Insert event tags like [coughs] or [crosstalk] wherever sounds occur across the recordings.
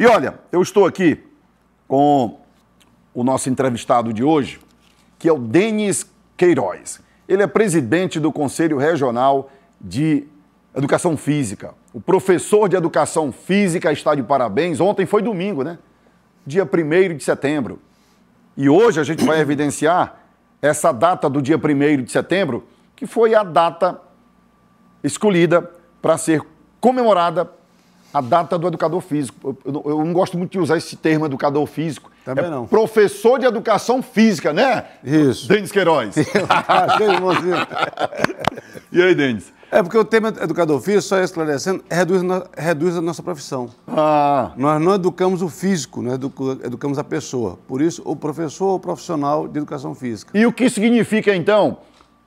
E olha, eu estou aqui com o nosso entrevistado de hoje, que é o Denis Queiroz. Ele é presidente do Conselho Regional de Educação Física. O professor de Educação Física está de parabéns. Ontem foi domingo, né? Dia 1 de setembro. E hoje a gente vai [coughs] evidenciar essa data do dia 1 de setembro, que foi a data escolhida para ser comemorada a data do educador físico. Eu, eu, não gosto muito de usar esse termo educador físico. Também é não. Professor de educação física, né? Isso. Denis Queiroz. [laughs] É e aí, Denis? É porque o tema educador físico, só esclarecendo, reduz, reduz a nossa profissão. Ah. Nós não educamos o físico, nós educamos a pessoa. Por isso, o professor ou profissional de educação física. E o que significa, então,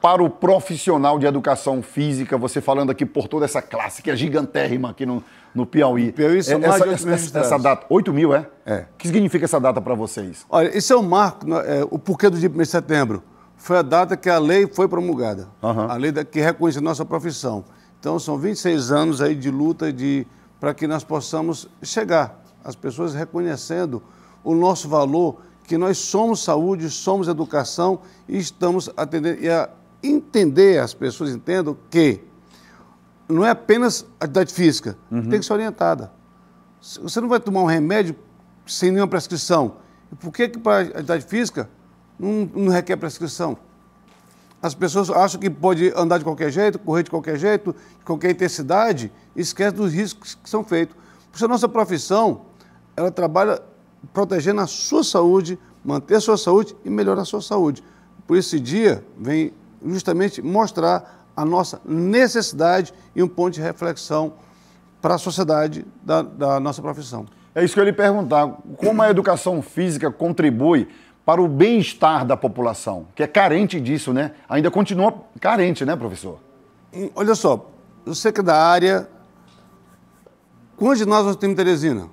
para o profissional de educação física, você falando aqui por toda essa classe que é gigantérrima aqui no, no Piauí. Piauí são é, mais essa, de 8 mil essa, essa data, 8 mil, é? É. O que significa essa data para vocês? Olha, esse é o marco, né, é, o porquê do dia 1 de setembro. Foi a data que a lei foi promulgada, uhum. a lei da, que reconhece a nossa profissão. Então, são 26 anos aí de luta de, para que nós possamos chegar, as pessoas reconhecendo o nosso valor, que nós somos saúde, somos educação e estamos atendendo... E a, entender, as pessoas entendam que não é apenas atividade física, uhum. tem que ser orientada. Você não vai tomar um remédio sem nenhuma prescrição. Por que, que para atividade física não, não requer prescrição? As pessoas acham que pode andar de qualquer jeito, correr de qualquer jeito, de qualquer intensidade, e esquece dos riscos que são feitos. Por isso, a nossa profissão, ela trabalha protegendo a sua saúde, manter a sua saúde e melhorar a sua saúde. Por esse dia, vem justamente mostrar a nossa necessidade e um ponto de reflexão para a sociedade da, da nossa profissão. É isso que eu ia lhe perguntar. Como a educação física contribui para o bem-estar da população, que é carente disso, né? Ainda continua carente, né, professor? Olha só, você que é da área, quantos ginásios nós temos em Teresina?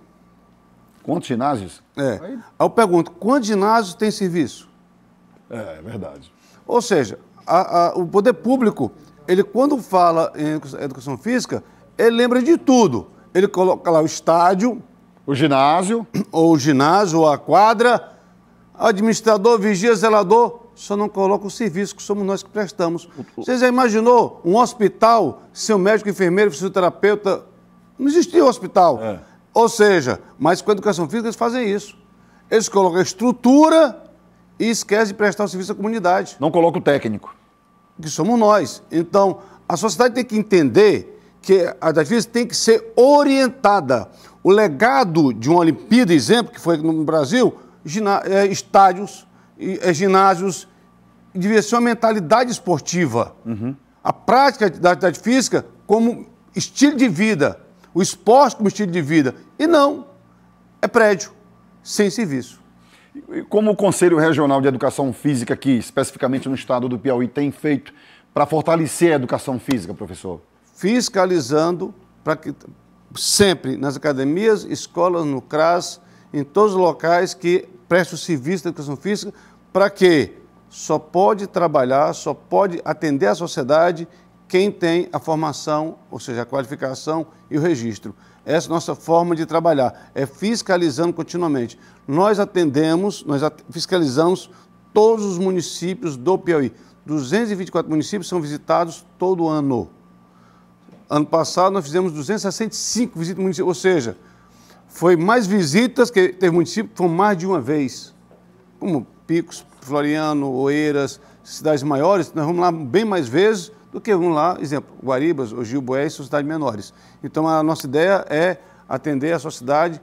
Quantos ginásios? É. Aí eu pergunto, quantos ginásios tem serviço? É, é verdade. Ou seja, a, a, o poder público, ele quando fala em educação física, ele lembra de tudo. Ele coloca lá o estádio. O ginásio. Ou o ginásio, ou a quadra. Administrador, vigia, zelador. Só não coloca o serviço que somos nós que prestamos. Vocês já imaginou um hospital sem um médico, enfermeiro, fisioterapeuta? Não existia um hospital. É. Ou seja, mas com a educação física eles fazem isso. Eles colocam a estrutura e esquecem de prestar o serviço à comunidade. Não coloca o técnico que somos nós. Então, a sociedade tem que entender que, a vezes, tem que ser orientada. O legado de uma Olimpíada, exemplo, que foi no Brasil, é, estádios, é, ginásios, devia ser uma mentalidade esportiva. Uhum. A prática da atividade física como estilo de vida, o esporte como estilo de vida. E não, é prédio, sem serviço. Como o Conselho Regional de Educação Física, aqui, especificamente no estado do Piauí, tem feito para fortalecer a educação física, professor? Fiscalizando para que sempre nas academias, escolas, no CRAS, em todos os locais que prestam serviço da educação física, para que só pode trabalhar, só pode atender a sociedade quem tem a formação, ou seja, a qualificação e o registro. É essa é a nossa forma de trabalhar, é fiscalizando continuamente. Nós atendemos, nós fiscalizamos todos os municípios do Piauí. 224 municípios são visitados todo ano. Ano passado nós fizemos 265 visitas municipais ou seja, foi mais visitas que teve município, foram mais de uma vez. Como Picos, Floriano, Oeiras, cidades maiores, nós vamos lá bem mais vezes do que um lá, exemplo, Guaribas ou Gil Boé e menores. Então a nossa ideia é atender a sociedade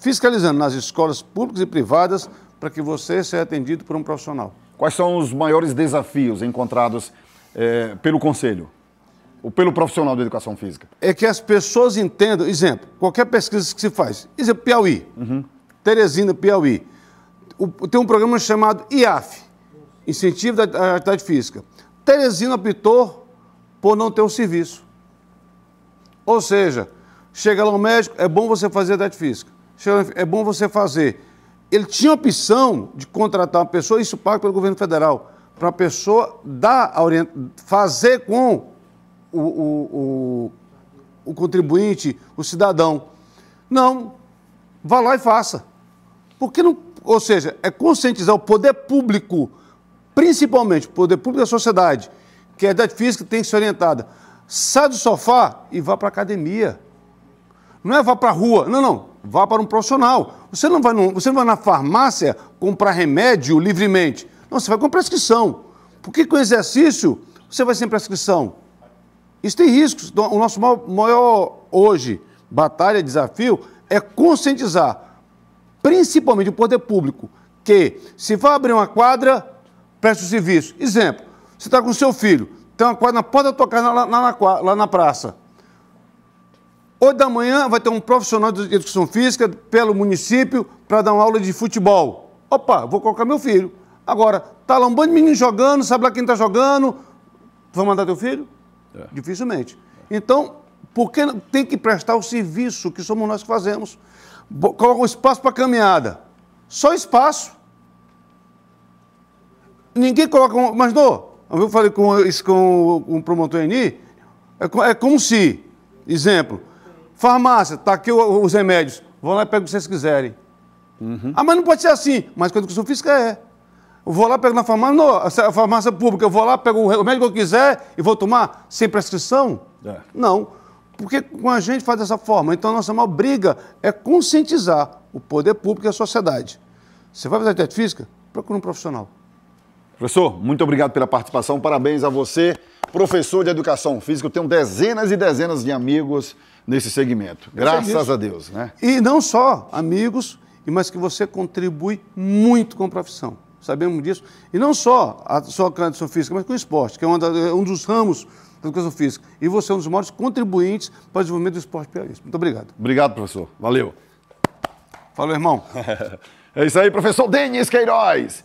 fiscalizando nas escolas públicas e privadas para que você seja atendido por um profissional. Quais são os maiores desafios encontrados é, pelo Conselho? Ou pelo profissional de educação física? É que as pessoas entendam, exemplo, qualquer pesquisa que se faz, exemplo, Piauí, uhum. Teresina, Piauí, o, tem um programa chamado IAF, Incentivo da Atividade Física. Teresina optou por não ter o serviço. Ou seja, chega lá um médico, é bom você fazer dieta física. Chega, é bom você fazer. Ele tinha opção de contratar uma pessoa, isso pago pelo governo federal, para a pessoa dar a orient... fazer com o, o, o, o contribuinte, o cidadão. Não, vá lá e faça. Porque não, ou seja, é conscientizar o poder público principalmente o poder público da sociedade, que é a idade física tem que ser orientada. Sai do sofá e vá para a academia. Não é vá para a rua, não, não. Vá para um profissional. Você não, vai no, você não vai na farmácia comprar remédio livremente. Não, você vai com prescrição. Porque com exercício você vai sem prescrição. Isso tem riscos. Então, o nosso maior, maior hoje batalha, desafio, é conscientizar, principalmente o poder público, que se vai abrir uma quadra, presta o serviço. Exemplo, você está com seu filho, tem uma quadra na porta da tua casa, lá, lá, na, lá na praça. hoje da manhã vai ter um profissional de educação física pelo município para dar uma aula de futebol. Opa, vou colocar meu filho. Agora, tá lá um bando de meninos jogando, sabe lá quem está jogando. vou mandar teu filho? É. Dificilmente. então por que tem que prestar o serviço que somos nós que fazemos. Coloca um espaço para caminhada. Só espaço ninguém coloca. mas não, eu falei com, isso com o um promotor Eni, é, é, como se, exemplo, farmácia, tá aqui os remédios, vão lá e pegam o que vocês quiserem. Uhum. Ah, mas não pode ser assim. Mas com a educação física é. Eu vou lá, pego na farmácia, não, a farmácia pública, eu vou lá, pego o remédio que eu quiser e vou tomar sem prescrição? É. Não. Porque com a gente faz dessa forma. Então a nossa maior briga é conscientizar o poder público e a sociedade. Você vai fazer atividade física? Procura um profissional. Professor, muito obrigado pela participação, parabéns a você. Professor de Educação Física, eu tenho dezenas e dezenas de amigos nesse segmento, é graças a Deus. Né? E não só amigos, mas que você contribui muito com a profissão, sabemos disso. E não só a sua educação física, mas com o esporte, que é, é um dos ramos da educação física. E você é um dos maiores contribuintes para o desenvolvimento do esporte piauiense. Muito obrigado. Obrigado, professor. Valeu. Fala, irmão. [laughs] é isso aí, professor Denis Queiroz.